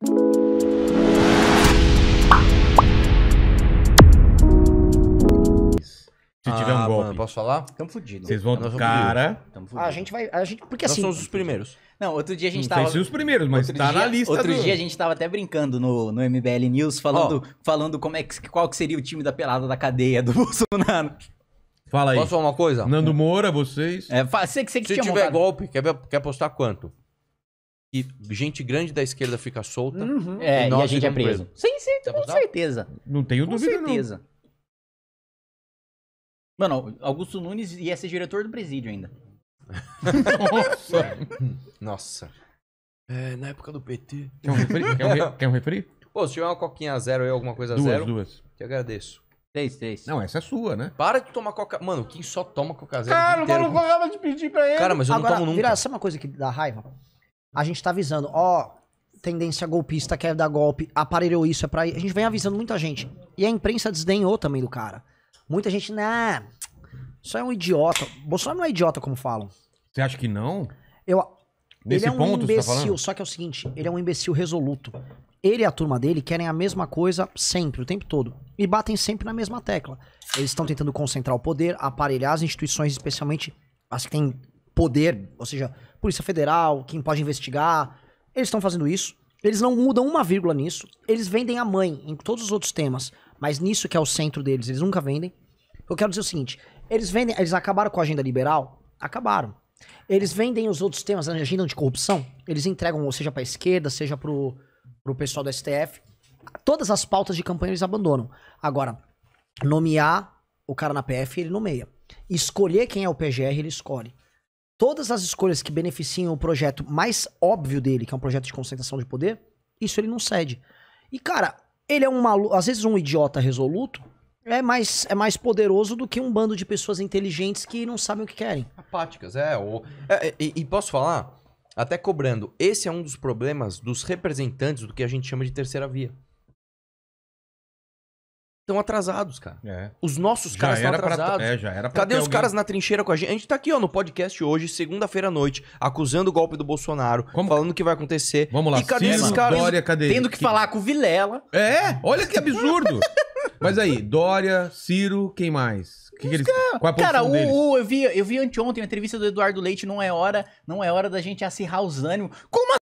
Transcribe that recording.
Se tiver um ah, golpe. posso falar? Tamo fodido. Vocês vão. Cara. É? Ah, a gente vai. A gente, porque Nós assim. somos os primeiros. Não, outro dia a gente Não tava. sei se os primeiros, mas tá dia, na lista. Outro do- dia a gente tava até brincando no, no MBL News, falando, falando como é que, qual que seria o time da pelada da cadeia do Bolsonaro. Fala aí. Posso falar uma coisa? Nando Moura, vocês. É, você que você que Se tiver montado. golpe, quer, quer apostar quanto? que gente grande da esquerda fica solta. Uhum. É, e, e, a gente é preso. preso. Sim, sim, tá com certeza. Não tenho com dúvida, certeza. não. Mano, Augusto Nunes ia ser diretor do presídio ainda. Nossa. Nossa. É, na época do PT. Quer um refri? Quer um, re... Quer um refri? Pô, se tiver uma coquinha zero aí, alguma coisa duas, zero. Duas, duas. Te agradeço. Três, três. Não, essa é sua, né? Para de tomar coca. Mano, quem só toma coca zero? Cara, o maluco acaba de pedir pra ele. Cara, mas eu Agora, não tomo nunca. Vira, sabe uma coisa que dá raiva? a gente tá avisando, ó, tendência golpista, quer dar golpe, aparelhou isso, é pra... A gente vem avisando muita gente. E a imprensa desdenhou também do cara. Muita gente, nah, só é um idiota. Bolsonaro não é idiota, como falam. Você acha que não? Eu... Nesse ele é um ponto, tá imbecil, tá só que é o seguinte, ele é um imbecil resoluto. Ele e a turma dele querem a mesma coisa sempre, o tempo todo. E batem sempre na mesma tecla. Eles estão tentando concentrar o poder, aparelhar as instituições, especialmente as que têm poder, ou seja, Polícia Federal, quem pode investigar. Eles estão fazendo isso. Eles não mudam uma vírgula nisso. Eles vendem a mãe em todos os outros temas, mas nisso que é o centro deles, eles nunca vendem. Eu quero dizer o seguinte: eles vendem, eles acabaram com a agenda liberal? Acabaram. Eles vendem os outros temas, a agenda de corrupção, eles entregam, ou seja, para a esquerda, seja para o pessoal do STF. Todas as pautas de campanha eles abandonam. Agora, nomear o cara na PF, ele nomeia. Escolher quem é o PGR, ele escolhe todas as escolhas que beneficiam o projeto mais óbvio dele, que é um projeto de concentração de poder, isso ele não cede. E, cara, ele é um maluco. Às vezes, um idiota resoluto é mais, é mais poderoso do que um bando de pessoas inteligentes que não sabem o que querem. Apáticas, é. Ou... É, é, e, e posso falar? Até cobrando, esse é um dos problemas dos representantes do que a gente chama de terceira via estão atrasados, cara. É. Os nossos já caras estão atrasados. Pra, é, já era pra Cadê os alguém... caras na trincheira com a gente? A gente tá aqui, ó, no podcast hoje, segunda-feira à noite, acusando o golpe do Bolsonaro, Como... falando o que vai acontecer. Vamos lá, e cadê Ciro, esses caras? Dória, cadê? Tendo que, que falar com o Vilela. É? Olha que absurdo. Mas aí, Dória, Ciro, quem mais? Que que eles... Qual é a cara, o, o, eu vi, eu vi anteontem a entrevista do Eduardo Leite, não é hora, não é hora da gente acirrar os ânimos. Como